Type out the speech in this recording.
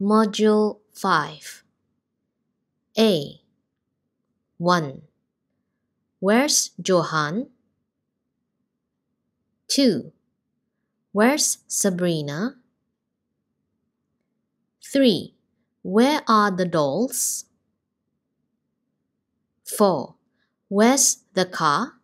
Module 5 A 1. Where's Johan? 2. Where's Sabrina? 3. Where are the dolls? 4. Where's the car?